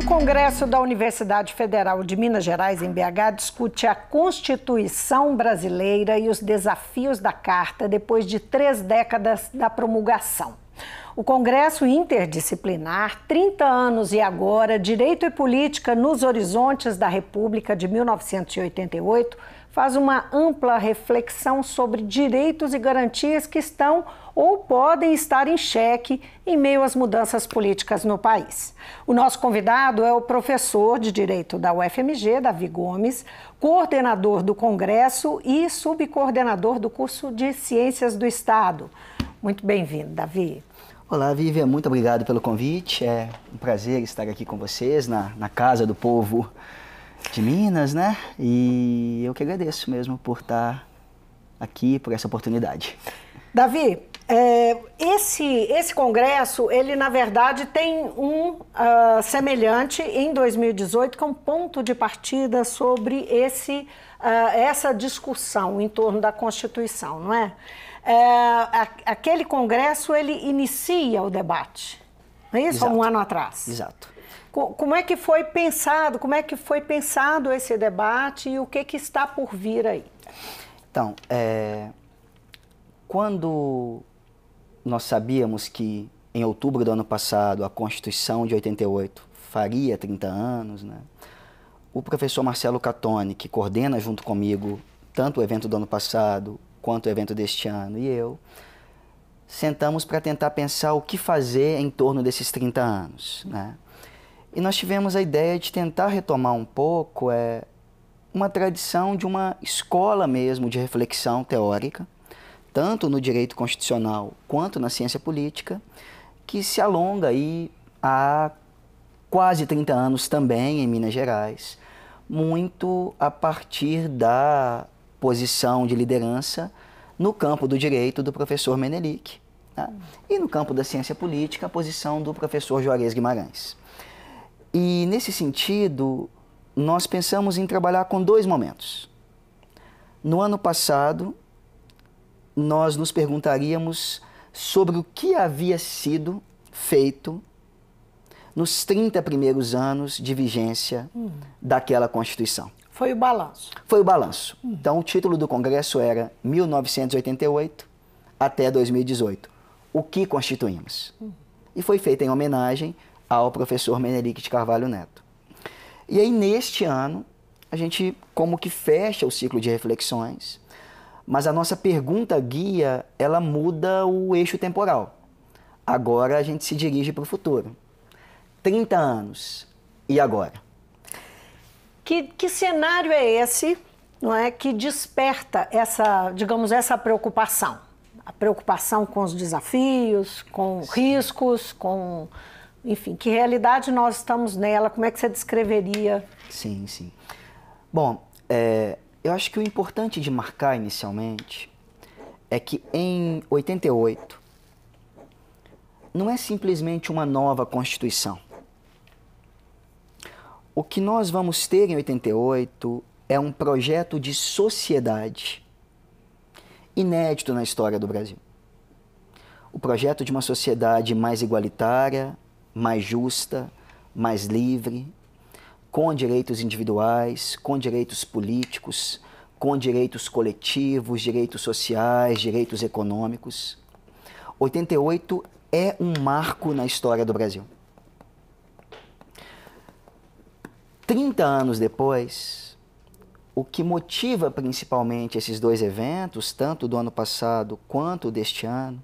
O Congresso da Universidade Federal de Minas Gerais, em BH, discute a Constituição brasileira e os desafios da Carta depois de três décadas da promulgação. O Congresso Interdisciplinar, 30 anos e agora, Direito e Política nos Horizontes da República de 1988 faz uma ampla reflexão sobre direitos e garantias que estão ou podem estar em xeque em meio às mudanças políticas no país. O nosso convidado é o professor de Direito da UFMG, Davi Gomes, coordenador do Congresso e subcoordenador do curso de Ciências do Estado. Muito bem-vindo, Davi. Olá, Vivian, muito obrigado pelo convite. É um prazer estar aqui com vocês na, na Casa do Povo de Minas, né? E eu que agradeço mesmo por estar aqui, por essa oportunidade. Davi, é, esse, esse congresso, ele na verdade tem um uh, semelhante em 2018, que é um ponto de partida sobre esse, uh, essa discussão em torno da Constituição, não é? é a, aquele congresso, ele inicia o debate, não é isso? Exato. Um ano atrás. Exato. Como é que foi pensado? Como é que foi pensado esse debate e o que, que está por vir aí? Então, é, quando nós sabíamos que em outubro do ano passado a Constituição de 88 faria 30 anos, né? O professor Marcelo Catone, que coordena junto comigo tanto o evento do ano passado quanto o evento deste ano, e eu, sentamos para tentar pensar o que fazer em torno desses 30 anos, né? E nós tivemos a ideia de tentar retomar um pouco é, uma tradição de uma escola mesmo de reflexão teórica, tanto no direito constitucional quanto na ciência política, que se alonga aí há quase 30 anos também em Minas Gerais, muito a partir da posição de liderança no campo do direito do professor Menelik né? e no campo da ciência política, a posição do professor Juarez Guimarães. E nesse sentido, nós pensamos em trabalhar com dois momentos. No ano passado, nós nos perguntaríamos sobre o que havia sido feito nos 30 primeiros anos de vigência hum. daquela Constituição. Foi o balanço. Foi o balanço. Hum. Então, o título do Congresso era 1988 até 2018. O que constituímos? Hum. E foi feita em homenagem ao professor Menerick de Carvalho Neto. E aí, neste ano, a gente como que fecha o ciclo de reflexões, mas a nossa pergunta guia, ela muda o eixo temporal. Agora a gente se dirige para o futuro. 30 anos, e agora? Que, que cenário é esse, não é, que desperta essa, digamos, essa preocupação? A preocupação com os desafios, com Sim. riscos, com enfim, que realidade nós estamos nela? Como é que você descreveria? Sim, sim. Bom, é, eu acho que o importante de marcar inicialmente é que em 88 não é simplesmente uma nova Constituição. O que nós vamos ter em 88 é um projeto de sociedade inédito na história do Brasil. O projeto de uma sociedade mais igualitária, mais justa, mais livre, com direitos individuais, com direitos políticos, com direitos coletivos, direitos sociais, direitos econômicos. 88 é um marco na história do Brasil. 30 anos depois, o que motiva principalmente esses dois eventos, tanto do ano passado quanto deste ano,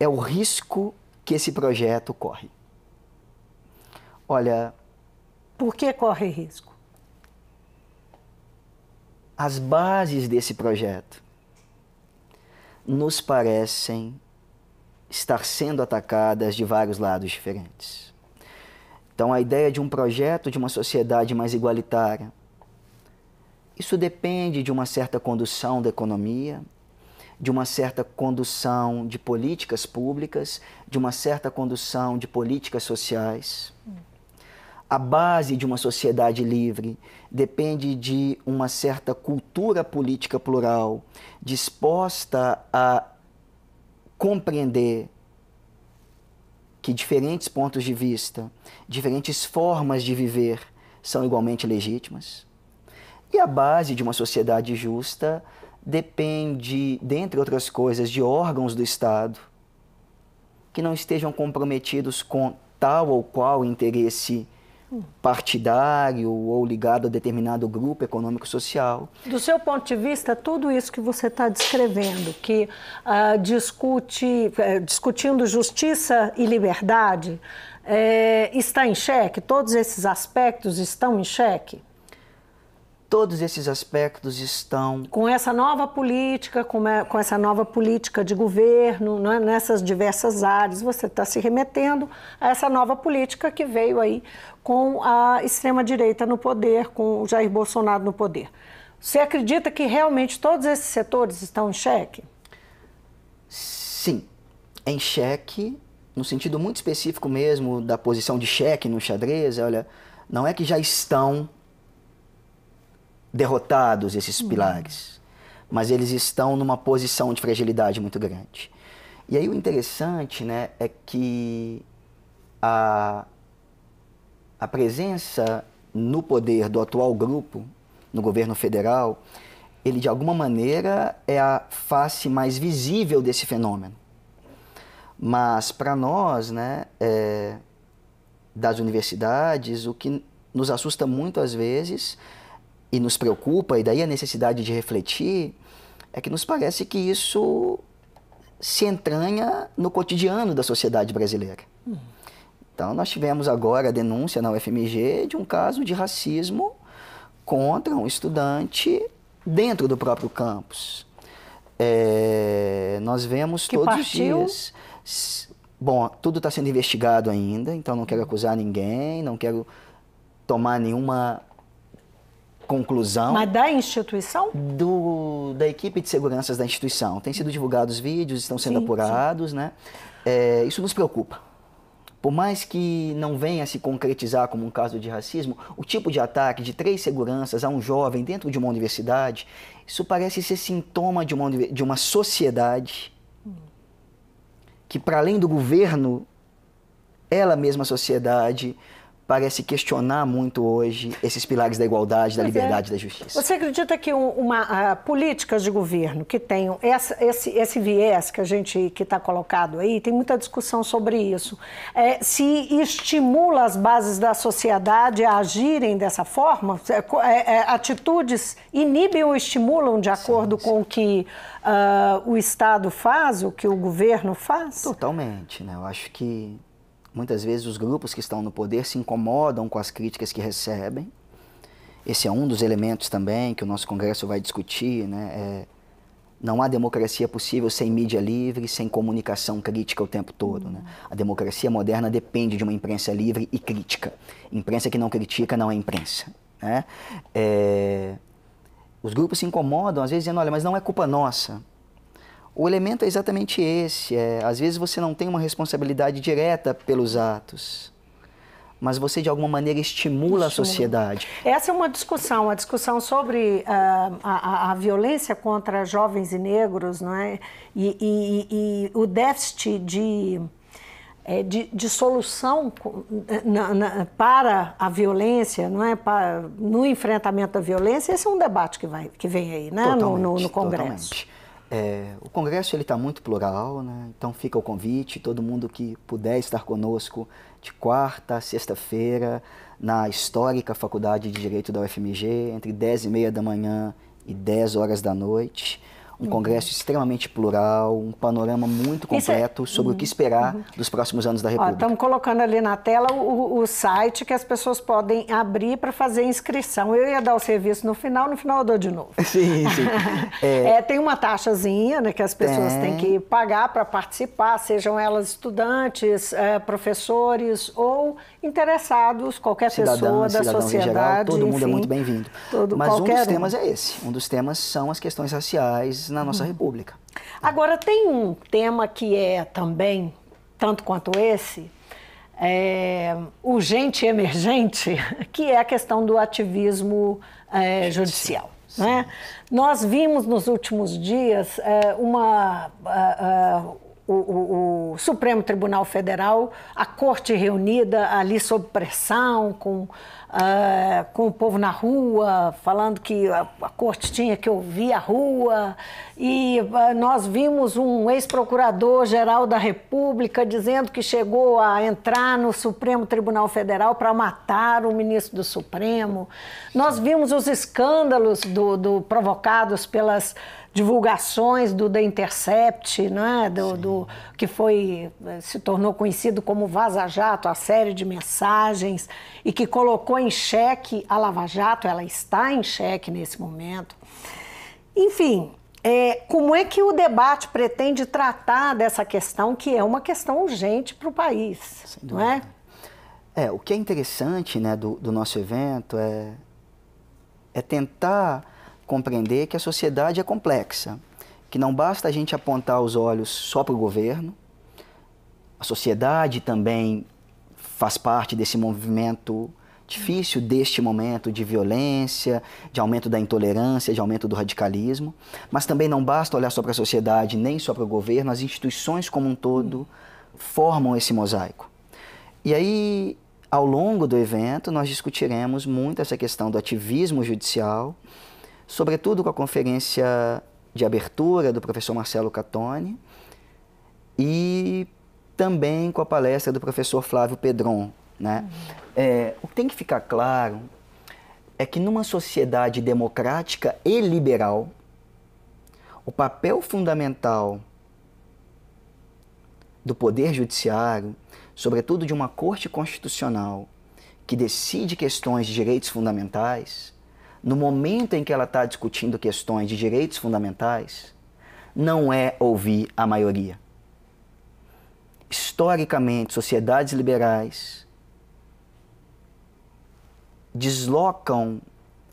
é o risco que esse projeto corre? Olha. Por que corre risco? As bases desse projeto nos parecem estar sendo atacadas de vários lados diferentes. Então, a ideia de um projeto de uma sociedade mais igualitária, isso depende de uma certa condução da economia, de uma certa condução de políticas públicas, de uma certa condução de políticas sociais. A base de uma sociedade livre depende de uma certa cultura política plural disposta a compreender que diferentes pontos de vista, diferentes formas de viver são igualmente legítimas. E a base de uma sociedade justa depende, dentre outras coisas, de órgãos do Estado que não estejam comprometidos com tal ou qual interesse partidário ou ligado a determinado grupo econômico-social. Do seu ponto de vista, tudo isso que você está descrevendo, que uh, discute, uh, discutindo justiça e liberdade, uh, está em xeque? Todos esses aspectos estão em xeque? Todos esses aspectos estão. Com essa nova política, com, é, essa nova política de governo, né, nessas diversas áreas, você está se remetendo a essa nova política que veio aí com a extrema-direita no poder, com o Jair Bolsonaro no poder. Você acredita que realmente todos esses setores estão em xeque? Sim, em xeque, no sentido muito específico mesmo da posição de xeque no xadrez, olha, não é que já estão derrotados esses uhum. pilares, mas eles estão numa posição de fragilidade muito grande. E aí o interessante né, é que a, a presença no poder do atual grupo, no governo federal, ele de alguma maneira é a face mais visível desse fenômeno. Mas para nós, né, é, das universidades, o que nos assusta muito às vezes e nos preocupa, e daí a necessidade de refletir, é que nos parece que isso se entranha no cotidiano da sociedade brasileira. Hum. Então, nós tivemos agora a denúncia na UFMG de um caso de racismo contra um estudante dentro do próprio campus. É, nós vemos que todos partiu. os dias. Bom, tudo está sendo investigado ainda, então não quero acusar ninguém, não quero tomar nenhuma conclusão. Mas da instituição? Do, da equipe de seguranças da instituição. Têm sido divulgados vídeos, estão sendo sim, apurados, sim. né? É, isso nos preocupa. Por mais que não venha se concretizar como um caso de racismo, o tipo de ataque de três seguranças a um jovem dentro de uma universidade, isso parece ser sintoma de uma, de uma sociedade que, para além do governo, ela mesma, sociedade, parece questionar muito hoje esses pilares da igualdade, da pois é. liberdade, é. da justiça. Você acredita que um, uma ah, políticas de governo que tenham essa, esse, esse viés que a gente que está colocado aí, tem muita discussão sobre isso, é, se estimula as bases da sociedade a agirem dessa forma? É, é, é atitudes inibem ou estimulam de acordo sim, sim. com o que uh, o Estado faz, o que o governo faz? Totalmente, né? Eu acho que Muitas vezes os grupos que estão no poder se incomodam com as críticas que recebem. Esse é um dos elementos também que o nosso Congresso vai discutir. Né? É, não há democracia possível sem mídia livre, sem comunicação crítica o tempo todo. Né? Uhum. A democracia moderna depende de uma imprensa livre e crítica. Imprensa que não critica não é imprensa. Né? É, os grupos se incomodam, às vezes, dizendo: olha, mas não é culpa nossa o elemento é exatamente esse. É, às vezes você não tem uma responsabilidade direta pelos atos, mas você de alguma maneira estimula, a sociedade. Essa é uma discussão, a discussão sobre uh, a, a, violência contra jovens e negros, não é? E, e, e o déficit de é, de, de, solução na, na, para a violência, não é? Para, no enfrentamento da violência, esse é um debate que, vai, que vem aí, né? no, no, no, Congresso. Totalmente. É, o Congresso está muito plural, né? então fica o convite, todo mundo que puder estar conosco de quarta a sexta-feira na histórica Faculdade de Direito da UFMG, entre 10 e meia da manhã e 10 horas da noite um congresso extremamente plural, um panorama muito é- completo é... sobre uhum. o que uhum. esperar uhum. dos próximos anos da República. Estamos colocando ali na tela o, o, site que as pessoas podem abrir para fazer inscrição. Eu ia dar o serviço no final, no final eu dou de novo. Sim, sim. É... é tem uma taxazinha né, que as pessoas têm que pagar para participar, sejam elas estudantes, é, professores ou interessados, qualquer cidadão, pessoa da sociedade. Geral, todo enfim, mundo é muito bem-vindo. Mas um dos temas um. é esse. Um dos temas são as questões raciais, na nossa uhum. República. Agora, tem um tema que é também, tanto quanto esse, é, urgente e emergente, que é a questão do ativismo é, judicial. né? Nós vimos nos últimos dias é, uma, o, o, o, Supremo Tribunal Federal, a corte reunida ali sob pressão, com, uh, com o povo na rua, falando que a, a corte tinha que ouvir a rua. E uh, nós vimos um ex-procurador-geral da República dizendo que chegou a entrar no Supremo Tribunal Federal para matar o ministro do Supremo. Nós vimos os escândalos do, do provocados pelas divulgações do The Intercept, né? do, do que foi eh, se tornou conhecido como Vaza Jato, a série de mensagens e que colocou em xeque a Lava Jato, ela está em xeque nesse momento. Enfim, é, como é que o debate pretende tratar dessa questão, que é uma questão urgente para o país, não é? É, o que é interessante né, do, do nosso evento é, é tentar compreender que a sociedade é complexa, que não basta a gente apontar os olhos só para o governo, a sociedade também faz parte desse movimento difícil deste momento de violência, de aumento da intolerância, de aumento do radicalismo, mas também não basta olhar só para a sociedade, nem só para o governo, as instituições como um todo formam esse mosaico. E aí, ao longo do evento, nós discutiremos muito essa questão do ativismo judicial, sobretudo com a conferência de abertura do professor Marcelo Catone e também com a palestra do professor Flávio Pedron. Né? Uhum. É, o que tem que ficar claro é que numa sociedade democrática e liberal, o papel fundamental do poder judiciário, sobretudo de uma corte constitucional que decide questões de direitos fundamentais, no momento em que ela está discutindo questões de direitos fundamentais, não é ouvir a maioria. Historicamente, sociedades liberais deslocam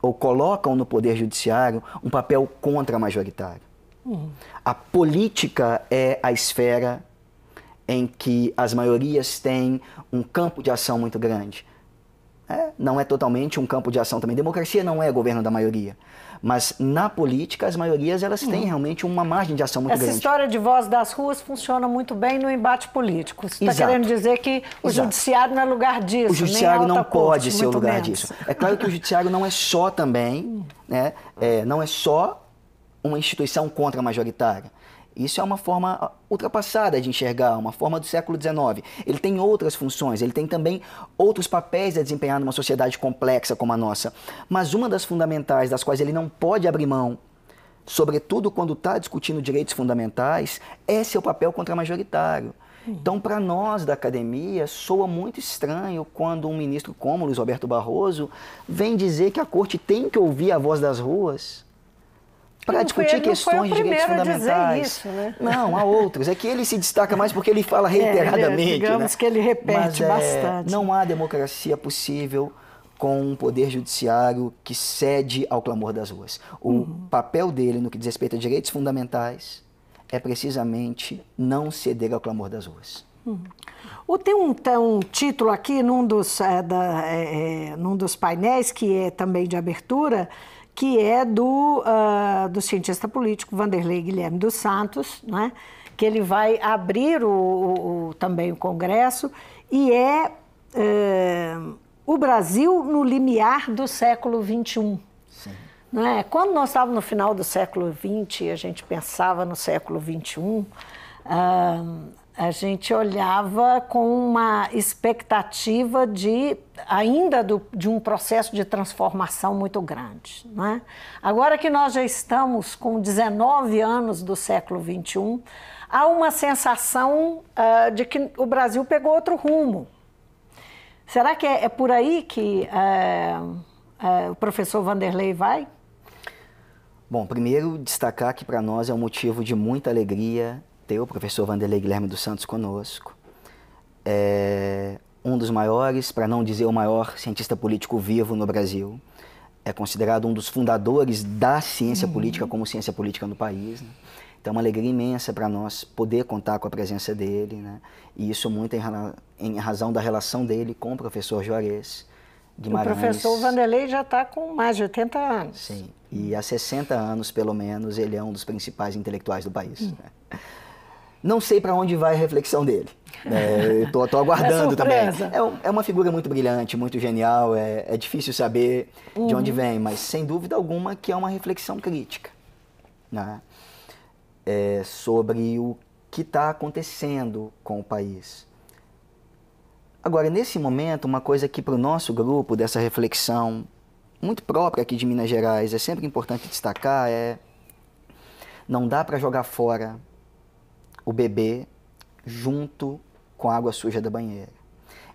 ou colocam no poder judiciário um papel contra-majoritário. Uhum. A política é a esfera em que as maiorias têm um campo de ação muito grande. É, não é totalmente um campo de ação também. Democracia não é governo da maioria. Mas na política, as maiorias elas têm hum. realmente uma margem de ação muito Essa grande. Essa história de voz das ruas funciona muito bem no embate político. Você está querendo dizer que o Exato. judiciário não é lugar disso. O judiciário não corte, pode ser o lugar menos. disso. É claro que o judiciário não é só também, hum. né? É, não é só uma instituição contra a majoritária. Isso é uma forma ah, ultrapassada de enxergar, uma forma do século XIX. Ele tem outras funções, ele tem também outros papéis a desempenhar numa sociedade complexa como a nossa. Mas uma das fundamentais, das quais ele não pode abrir mão, sobretudo quando está discutindo direitos fundamentais, é seu papel contra-majoritário. Então, para nós da academia, soa muito estranho quando um ministro como Luiz Roberto Barroso vem dizer que a corte tem que ouvir a voz das ruas para discutir questões de direitos fundamentais. Isso, né? Não, há outros. É que ele se destaca mais porque ele fala é, reiteradamente. É, digamos né? que ele repete Mas, é, bastante. É, não há democracia possível com um poder judiciário que cede ao clamor das ruas. O uhum. papel dele no que diz respeito a direitos fundamentais é precisamente não ceder ao clamor das ruas. Uhum. tem um, um, título aqui num dos, é, da, é, é, num dos painéis que é também de abertura que é do, uh, do cientista político Vanderlei Guilherme dos Santos, né? que ele vai abrir o, o, o também o Congresso, e é uh, o Brasil no limiar do século XXI. Né? Quando nós estávamos no final do século XX, a gente pensava no século XXI, uh, ah, a gente olhava com uma expectativa de ainda do, de um processo de transformação muito grande. Né? Agora que nós já estamos com 19 anos do século XXI, há uma sensação uh, de que o Brasil pegou outro rumo. Será que é, é por aí que uh, uh, o professor Vanderlei vai? Bom, primeiro destacar que para nós é um motivo de muita alegria o professor Vanderlei Guilherme dos Santos conosco, é um dos maiores, para não dizer o maior, cientista político vivo no Brasil. É considerado um dos fundadores da ciência uhum. política como ciência política no país. Né? Então, é uma alegria imensa para nós poder contar com a presença dele, né? E isso muito em, em razão da relação dele com o professor Juarez Guimarães. O professor Vanderlei já está com mais de 80 anos. Sim, e há 60 anos, pelo menos, ele é um dos principais intelectuais do país. Hum. Né? Não sei para onde vai a reflexão dele. É, tô, tô é aguardando é também. É, é, uma figura muito brilhante, muito genial. É, é difícil saber uhum. de onde vem, mas sem dúvida alguma que é uma reflexão crítica né? É sobre o que está acontecendo com o país. Agora, nesse momento, uma coisa que para o nosso grupo, dessa reflexão muito própria aqui de Minas Gerais, é sempre importante destacar é não dá para jogar fora o bebê junto com a água suja da banheira.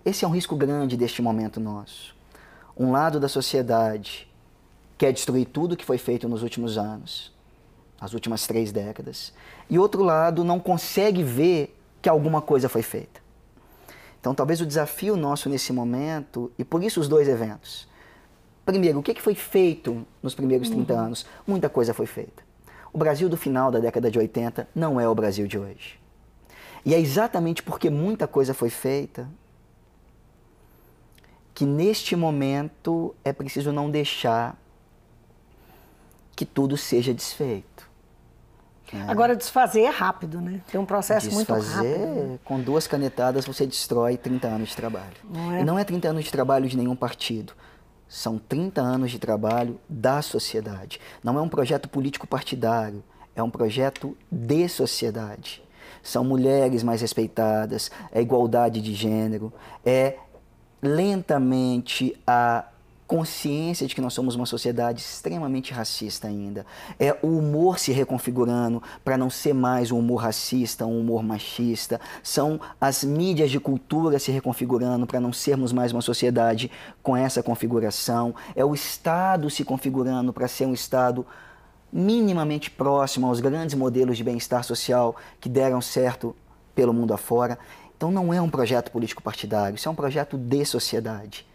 Esse é um risco grande deste momento nosso. Um lado da sociedade quer destruir tudo que foi feito nos últimos anos, nas últimas três décadas, e outro lado não consegue ver que alguma coisa foi feita. Então, talvez o desafio nosso nesse momento, e por isso os dois eventos. Primeiro, o que foi feito nos primeiros 30 uhum. anos? Muita coisa foi feita o Brasil do final da década de 80 não é o Brasil de hoje. E é exatamente porque muita coisa foi feita que neste momento é preciso não deixar que tudo seja desfeito. É. Agora, desfazer é rápido, né? Tem um processo desfazer, muito rápido. Desfazer né? com duas canetadas você destrói 30 anos de trabalho. Não é... E não é 30 anos de trabalho de nenhum partido. São 30 anos de trabalho da sociedade. Não é um projeto político partidário, é um projeto de sociedade. São mulheres mais respeitadas, é igualdade de gênero, é lentamente a consciência de que nós somos uma sociedade extremamente racista ainda. É o humor se reconfigurando para não ser mais um humor racista, um humor machista. São as mídias de cultura se reconfigurando para não sermos mais uma sociedade com essa configuração. É o Estado se configurando para ser um Estado minimamente próximo aos grandes modelos de bem-estar social que deram certo pelo mundo afora. Então não é um projeto político partidário, isso é um projeto de sociedade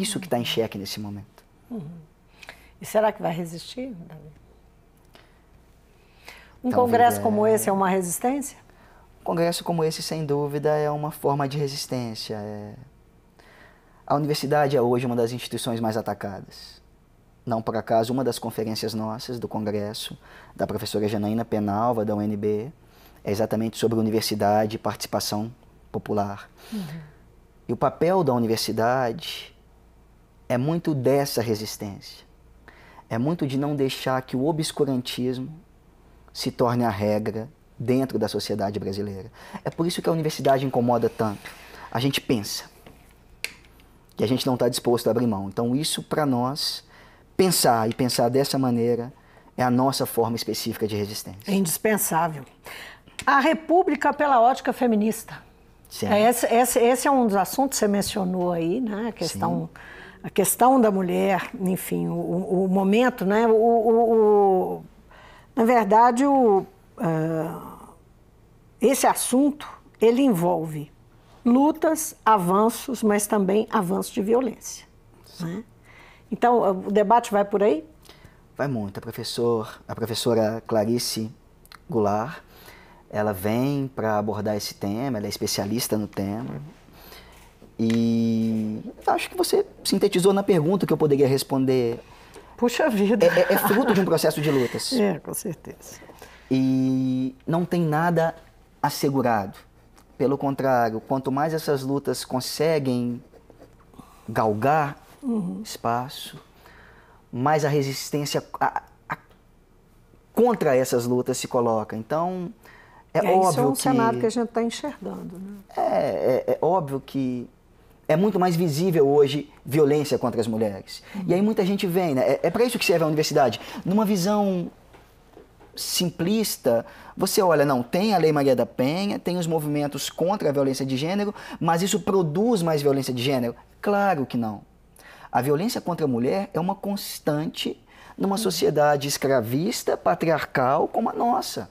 isso que está em xeque nesse momento. Uhum. E será que vai resistir, Davi? Um congresso como é. esse é uma resistência? Um congresso como esse, sem dúvida, é uma forma de resistência. É... A universidade é hoje uma das instituições mais atacadas. Não por acaso, uma das conferências nossas do congresso, da professora Janaína Penalva, da UNB, é exatamente sobre universidade e participação popular. Uhum. E o papel da universidade é muito dessa resistência. É muito de não deixar que o obscurantismo se torne a regra dentro da sociedade brasileira. É por isso que a universidade incomoda tanto. A gente pensa que a gente não está disposto a abrir mão. Então, isso para nós, pensar e pensar dessa maneira, é a nossa forma específica de resistência. É indispensável. A República pela ótica feminista. Esse, é esse, esse, é um dos assuntos que você mencionou aí, né? A questão. Sim a questão da mulher, enfim, o, o momento, né? O, o, o, na verdade, o, uh, esse assunto ele envolve lutas, avanços, mas também avanços de violência. Né? Então, ah, o debate vai por aí? Vai muito. A, professor, a professora Clarice Goulart, ela vem para abordar esse tema, ela é especialista no tema. E acho que você sintetizou na pergunta que eu poderia responder. Puxa vida! É, é, é fruto de um processo de lutas. É, com certeza. E não tem nada assegurado. Pelo contrário, quanto mais essas lutas conseguem galgar uhum. espaço, mais a resistência a, a, contra essas lutas se coloca. Então, é, óbvio isso é um que, cenário que a gente está enxergando. Né? É, é, é óbvio que é muito mais visível hoje violência contra as mulheres. Uhum. E aí muita gente vem, né? É, é para isso que serve a universidade. Numa visão simplista, você olha, não, tem a Lei Maria da Penha, tem os movimentos contra a violência de gênero, mas isso produz mais violência de gênero? Claro que não. A violência contra a mulher é uma constante numa uhum. sociedade escravista, patriarcal como a nossa.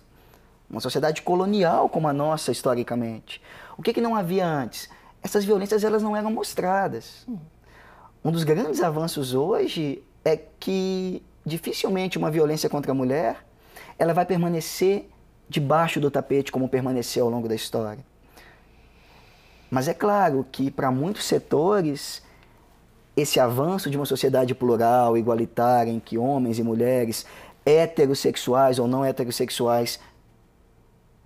Uma sociedade colonial como a nossa, historicamente. O que, que não havia antes? essas violências elas não eram mostradas. Hum. Um dos grandes avanços hoje é que dificilmente uma violência contra a mulher ela vai permanecer debaixo do tapete como permaneceu ao longo da história. Mas é claro que para muitos setores esse avanço de uma sociedade plural, igualitária, em que homens e mulheres heterossexuais ou não heterossexuais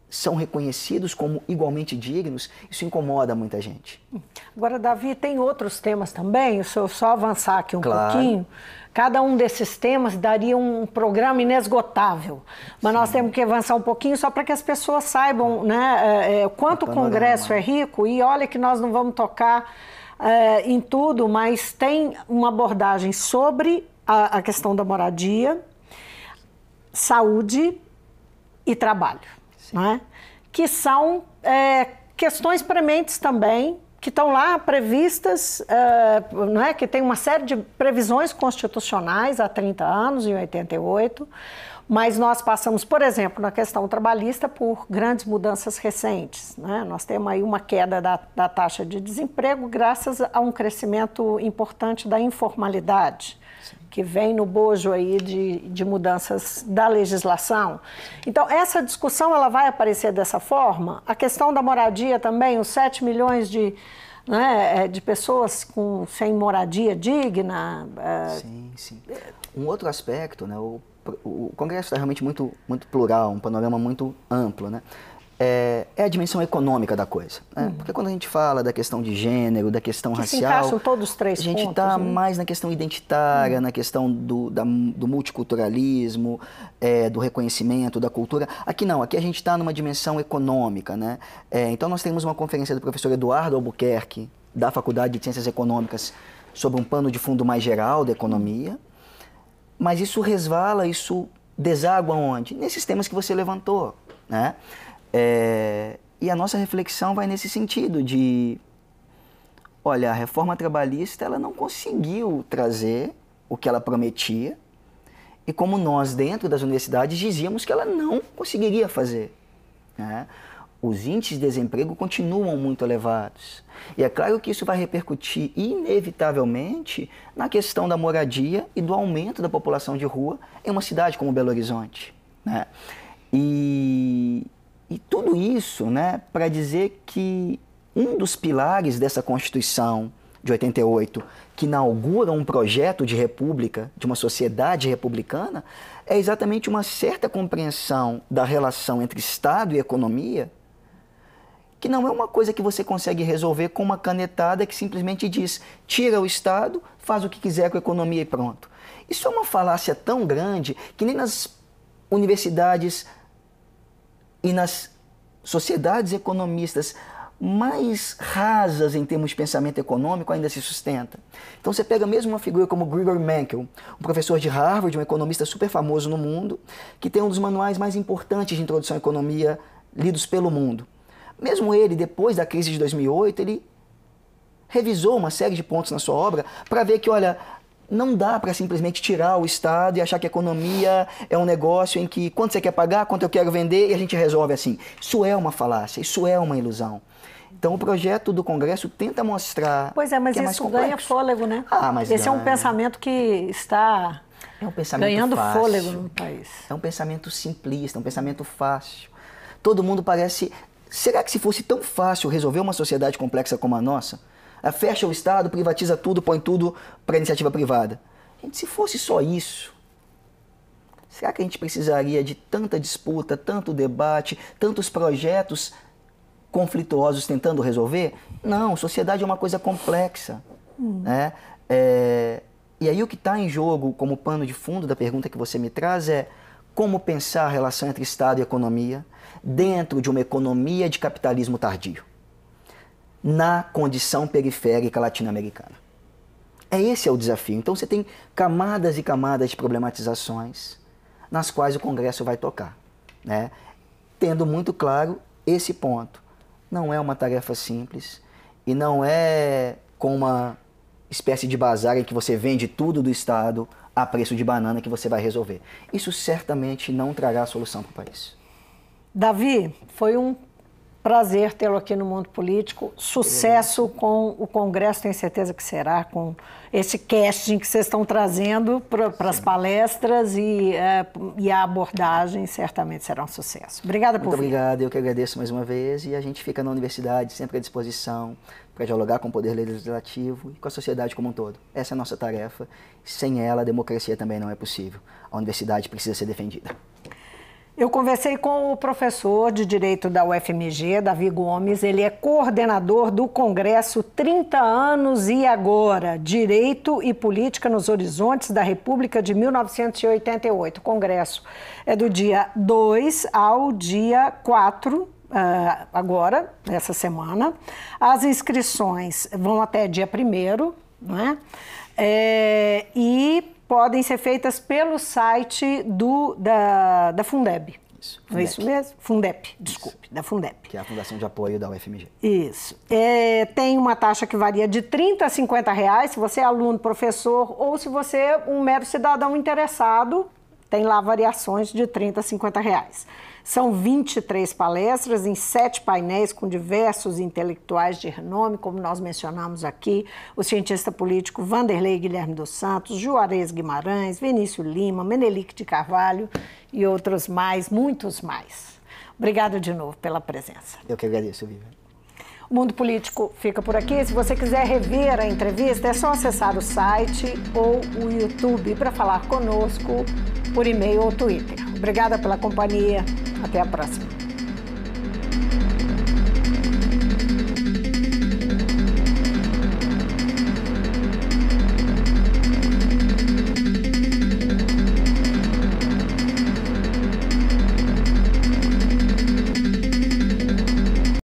são reconhecidos como igualmente dignos, isso incomoda muita gente. Agora, Davi, tem outros temas também, se eu só avançar aqui um claro. pouquinho. Cada um desses temas daria um programa inesgotável, mas Sim. nós temos que avançar um pouquinho só para que as pessoas saibam né, é, é quanto o, Congresso é rico e olha que nós não vamos tocar é, em tudo, mas tem uma abordagem sobre a, a questão da moradia, saúde e trabalho né? que são é, questões prementes também, que estão lá previstas, né, que tem uma série de previsões constitucionais há 30 anos, em 88, mas nós passamos, por exemplo, na questão trabalhista, por grandes mudanças recentes. Né? Nós temos aí uma queda da, da taxa de desemprego, graças a um crescimento importante da informalidade. Sim que vem no bojo aí de, de mudanças da legislação. Então, essa discussão ela vai aparecer dessa forma. A questão da moradia também, os 7 milhões de, né, é, de pessoas com, sem moradia digna. É... Sim, sim. Um outro aspecto, né, o, o Congresso está realmente muito, muito plural, um panorama muito amplo. Né? é, é, a dimensão econômica da coisa. Né? Uhum. Porque quando a gente fala da questão de gênero, da questão que racial. Se todos os três A gente está né? mais na questão identitária, uhum. na questão do, da, do multiculturalismo, é, do reconhecimento, da cultura. Aqui não, aqui a gente está numa dimensão econômica. Né? É, então nós temos uma conferência do professor Eduardo Albuquerque, da Faculdade de Ciências Econômicas, sobre um pano de fundo mais geral da economia. Mas isso resvala, isso deságua onde? Nesses temas que você levantou. Né? É, e a nossa reflexão vai nesse sentido de, olha, a reforma trabalhista ela não conseguiu trazer o que ela prometia e como nós dentro das universidades dizíamos que ela não conseguiria fazer. Né? Os índices de desemprego continuam muito elevados. E é claro que isso vai repercutir inevitavelmente na questão da moradia e do aumento da população de rua em uma cidade como Belo Horizonte. Né? E, e tudo isso né, para dizer que um dos pilares dessa Constituição de 88, que inaugura um projeto de república, de uma sociedade republicana, é exatamente uma certa compreensão da relação entre Estado e economia, que não é uma coisa que você consegue resolver com uma canetada que simplesmente diz: tira o Estado, faz o que quiser com a economia e pronto. Isso é uma falácia tão grande que nem nas universidades e nas sociedades economistas mais rasas em termos de pensamento econômico ainda se sustenta. Então você pega mesmo uma figura como Gregor Menkel, um professor de Harvard, um economista super famoso no mundo, que tem um dos manuais mais importantes de introdução à economia lidos pelo mundo. Mesmo ele, depois da crise de 2008, ele revisou uma série de pontos na sua obra para ver que, olha, não dá para simplesmente tirar o Estado e achar que economia é um negócio em que quanto você quer pagar, quanto eu quero vender e a gente resolve assim. Isso é uma falácia, isso é uma ilusão. Então o projeto do Congresso tenta mostrar. Pois é, mas é isso ganha fôlego, né? Ah, mas esse ganha. é um pensamento que está é um pensamento ganhando fácil. fôlego no país. É um pensamento simplista, é um pensamento fácil. Todo mundo parece. Será que se fosse tão fácil resolver uma sociedade complexa como a nossa? fecha o Estado, privatiza tudo, põe tudo para iniciativa privada. Gente, se fosse só isso, será que a gente precisaria de tanta disputa, tanto debate, tantos projetos conflituosos tentando resolver? Não, sociedade é uma coisa complexa. Hum. Né? É, e aí o que está em jogo como pano de fundo da pergunta que você me traz é como pensar a relação entre Estado e economia dentro de uma economia de capitalismo tardio na condição periférica latino-americana. É esse é o desafio. Então você tem camadas e camadas de problematizações nas quais o Congresso vai tocar, né? Tendo muito claro esse ponto. Não é uma tarefa simples e não é com uma espécie de bazar em que você vende tudo do Estado a preço de banana que você vai resolver. Isso certamente não trará solução para o país. Davi, foi um Prazer tê-lo aqui no Mundo Político. Sucesso com o Congresso, tenho certeza que será, com esse casting que vocês estão trazendo para as palestras e, é, e, a abordagem certamente será um sucesso. Obrigada por Muito obrigado, eu que agradeço mais uma vez e a gente fica na universidade sempre à disposição para dialogar com o Poder Legislativo e com a sociedade como um todo. Essa é a nossa tarefa. Sem ela, a democracia também não é possível. A universidade precisa ser defendida. Eu conversei com o professor de Direito da UFMG, Davi Gomes. Ele é coordenador do Congresso 30 anos e agora, Direito e Política nos Horizontes da República de 1988. O congresso é do dia 2 ao dia 4 Uh, eh, agora, essa semana. As inscrições vão até dia 1 né? É, eh, e podem ser feitas pelo site do, da, da Fundeb. Isso. Fundep. Não é isso mesmo? Fundep, desculpe, isso. da Fundep. Que é a Fundação de Apoio da UFMG. Isso. É, tem uma taxa que varia de 30 a 50 reais, se você é aluno, professor, ou se você é um mero cidadão interessado tem lá variações de 30 a 50 reais. São 23 palestras em sete painéis com diversos intelectuais de renome, como nós mencionamos aqui, o cientista político Vanderlei Guilherme dos Santos, Juarez Guimarães, Vinícius Lima, Menelik de Carvalho e outros mais, muitos mais. Obrigada de novo pela presença. Eu que agradeço, Viviane. O Mundo Político fica por aqui. Se você quiser rever a entrevista, é só acessar o site ou o YouTube para falar conosco por e-mail ou Twitter. Obrigada pela companhia. Até a próxima.